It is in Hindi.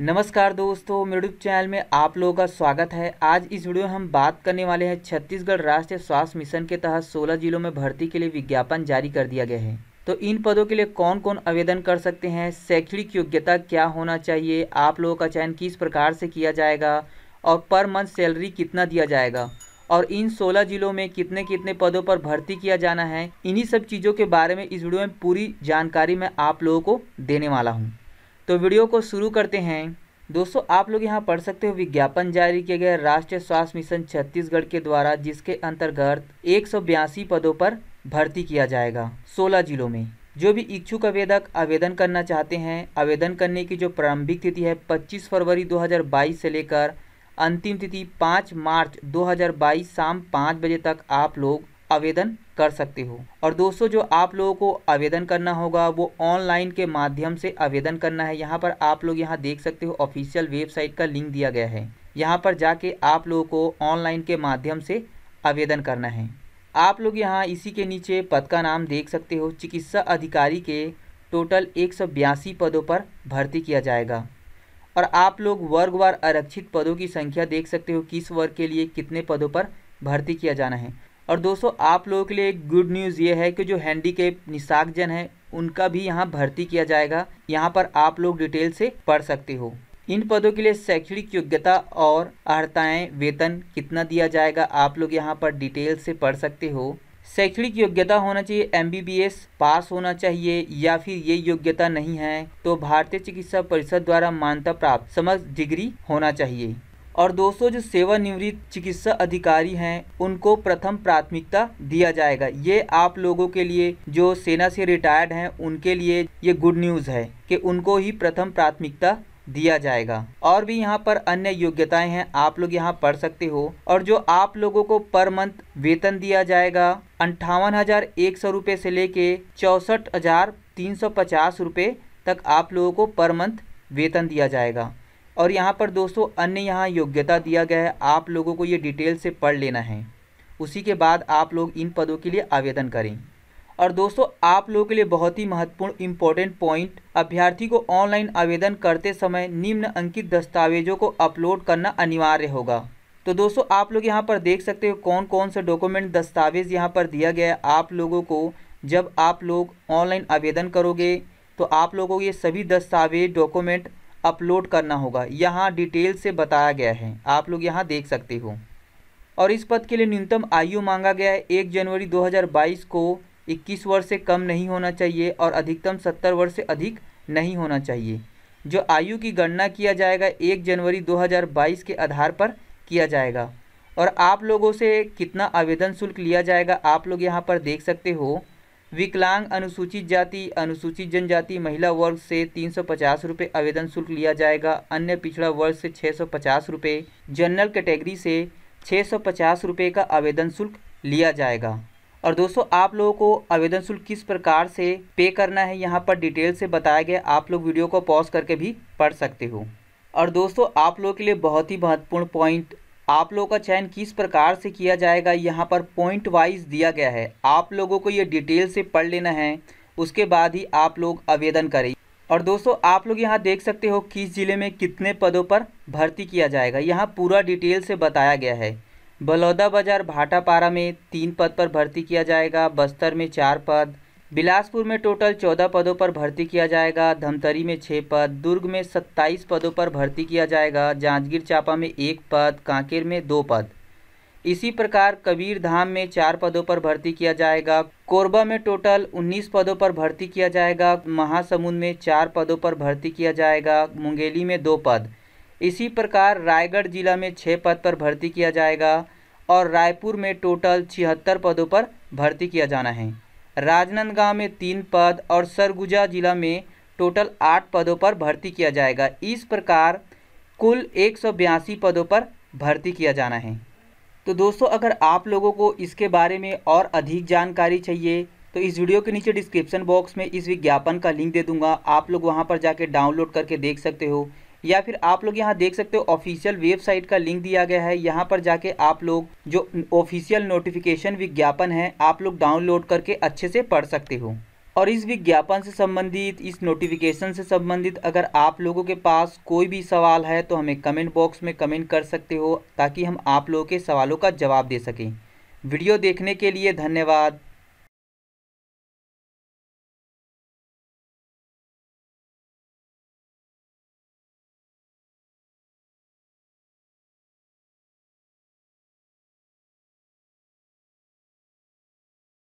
नमस्कार दोस्तों मेरे यूट्यूब चैनल में आप लोगों का स्वागत है आज इस वीडियो में हम बात करने वाले हैं छत्तीसगढ़ राष्ट्रीय स्वास्थ्य मिशन के तहत 16 जिलों में भर्ती के लिए विज्ञापन जारी कर दिया गया है तो इन पदों के लिए कौन कौन आवेदन कर सकते हैं शैक्षणिक योग्यता क्या होना चाहिए आप लोगों का चयन किस प्रकार से किया जाएगा और पर मंथ सैलरी कितना दिया जाएगा और इन 16 जिलों में कितने कितने पदों पर भर्ती किया जाना है इन्हीं सब चीज़ों के बारे में इस वीडियो में पूरी जानकारी मैं आप लोगों को देने वाला हूँ तो वीडियो को शुरू करते हैं दोस्तों आप लोग यहां पढ़ सकते हो विज्ञापन जारी किया गया राष्ट्रीय स्वास्थ्य मिशन छत्तीसगढ़ के द्वारा जिसके अंतर्गत एक पदों पर भर्ती किया जाएगा 16 जिलों में जो भी इच्छुक आवेदक आवेदन करना चाहते हैं आवेदन करने की जो प्रारंभिक तिथि है 25 फरवरी 2022 से लेकर अंतिम तिथि 5 मार्च 2022 शाम पाँच बजे तक आप लोग आवेदन कर सकते हो और दोस्तों जो आप लोगों को आवेदन करना होगा वो ऑनलाइन के माध्यम से आवेदन करना है यहाँ पर आप लोग यहाँ देख सकते हो ऑफिशियल वेबसाइट का लिंक दिया गया है यहाँ पर जाके आप लोगों को ऑनलाइन के माध्यम से आवेदन करना है आप लोग यहाँ इसी के नीचे पद का नाम देख सकते हो चिकित्सा अधिकारी के टोटल एक पदों पर भर्ती किया जाएगा और आप लोग वर्गवार आरक्षित पदों की संख्या देख सकते हो किस वर्ग के लिए कितने पदों पर भर्ती किया जाना है और दोस्तों आप लोगों के लिए एक गुड न्यूज़ ये है कि जो हैंडीकेप निशाकजन है उनका भी यहाँ भर्ती किया जाएगा यहाँ पर आप लोग डिटेल से पढ़ सकते हो इन पदों के लिए शैक्षणिक योग्यता और अर्ताएँ वेतन कितना दिया जाएगा आप लोग यहाँ पर डिटेल से पढ़ सकते हो शैक्षणिक योग्यता होना चाहिए एमबीबीएस पास होना चाहिए या फिर ये योग्यता नहीं है तो भारतीय चिकित्सा परिषद द्वारा मान्यता प्राप्त समस्त डिग्री होना चाहिए और दोस्तों जो सेवानिवृत्त चिकित्सा अधिकारी हैं उनको प्रथम प्राथमिकता दिया जाएगा ये आप लोगों के लिए जो सेना से रिटायर्ड हैं उनके लिए ये गुड न्यूज़ है कि उनको ही प्रथम प्राथमिकता दिया जाएगा और भी यहाँ पर अन्य योग्यताएं हैं आप लोग यहाँ पढ़ सकते हो और जो आप लोगों को पर मंथ वेतन दिया जाएगा अंठावन हज़ार एक सौ रुपये से लेके चौंसठ हज़ार तीन सौ पचास रुपये तक आप लोगों को पर मंथ वेतन दिया जाएगा और यहाँ पर दोस्तों अन्य यहाँ योग्यता दिया गया है आप लोगों को ये डिटेल से पढ़ लेना है उसी के बाद आप लोग इन पदों के लिए आवेदन करें और दोस्तों आप लोगों के लिए बहुत ही महत्वपूर्ण इम्पोर्टेंट पॉइंट अभ्यर्थी को ऑनलाइन आवेदन करते समय निम्न अंकित दस्तावेजों को अपलोड करना अनिवार्य होगा तो दोस्तों आप लोग यहाँ पर देख सकते हो कौन कौन से डॉक्यूमेंट दस्तावेज यहाँ पर दिया गया है आप लोगों को जब आप लोग ऑनलाइन आवेदन करोगे तो आप लोगों को ये सभी दस्तावेज डॉक्यूमेंट अपलोड करना होगा यहाँ डिटेल से बताया गया है आप लोग यहाँ देख सकते हो और इस पद के लिए न्यूनतम आयु मांगा गया है एक जनवरी 2022 को 21 वर्ष से कम नहीं होना चाहिए और अधिकतम 70 वर्ष से अधिक नहीं होना चाहिए जो आयु की गणना किया जाएगा एक जनवरी 2022 के आधार पर किया जाएगा और आप लोगों से कितना आवेदन शुल्क लिया जाएगा आप लोग यहाँ पर देख सकते हो विकलांग अनुसूचित जाति अनुसूचित जनजाति महिला वर्ग से तीन सौ पचास रुपये आवेदन शुल्क लिया जाएगा अन्य पिछड़ा वर्ग से छः सौ पचास रुपये जनरल कैटेगरी से छः सौ पचास रुपये का आवेदन शुल्क लिया जाएगा और दोस्तों आप लोगों को आवेदन शुल्क किस प्रकार से पे करना है यहाँ पर डिटेल से बताया गया आप लोग वीडियो को पॉज करके भी पढ़ सकते हो और दोस्तों आप लोगों के लिए बहुत ही महत्वपूर्ण पॉइंट आप लोगों का चयन किस प्रकार से किया जाएगा यहाँ पर पॉइंट वाइज दिया गया है आप लोगों को ये डिटेल से पढ़ लेना है उसके बाद ही आप लोग आवेदन करें और दोस्तों आप लोग यहाँ देख सकते हो किस ज़िले में कितने पदों पर भर्ती किया जाएगा यहाँ पूरा डिटेल से बताया गया है बलौदा बाजार भाटापारा में तीन पद पर भर्ती किया जाएगा बस्तर में चार पद बिलासपुर में टोटल चौदह पदों पर भर्ती किया जाएगा धमतरी में छः पद दुर्ग में सत्ताईस पदों पर भर्ती किया जाएगा जांजगीर चांपा में एक पद कांकेर में दो पद इसी प्रकार कबीरधाम में चार पदों पर भर्ती किया जाएगा कोरबा में टोटल 19 पदों पर भर्ती किया जाएगा महासमुंद में चार पदों पर भर्ती किया जाएगा मुंगेली में दो पद इसी प्रकार रायगढ़ जिला में छः पद पर भर्ती किया जाएगा और रायपुर में टोटल छिहत्तर पदों पर भर्ती किया जाना है राजनांदगांव में तीन पद और सरगुजा जिला में टोटल आठ पदों पर भर्ती किया जाएगा इस प्रकार कुल एक पदों पर भर्ती किया जाना है तो दोस्तों अगर आप लोगों को इसके बारे में और अधिक जानकारी चाहिए तो इस वीडियो के नीचे डिस्क्रिप्शन बॉक्स में इस विज्ञापन का लिंक दे दूंगा आप लोग वहां पर जाके डाउनलोड करके देख सकते हो या फिर आप लोग यहाँ देख सकते हो ऑफिशियल वेबसाइट का लिंक दिया गया है यहाँ पर जाके आप लोग जो ऑफिशियल नोटिफिकेशन विज्ञापन है आप लोग डाउनलोड करके अच्छे से पढ़ सकते हो और इस विज्ञापन से संबंधित इस नोटिफिकेशन से संबंधित अगर आप लोगों के पास कोई भी सवाल है तो हमें कमेंट बॉक्स में कमेंट कर सकते हो ताकि हम आप लोगों के सवालों का जवाब दे सकें वीडियो देखने के लिए धन्यवाद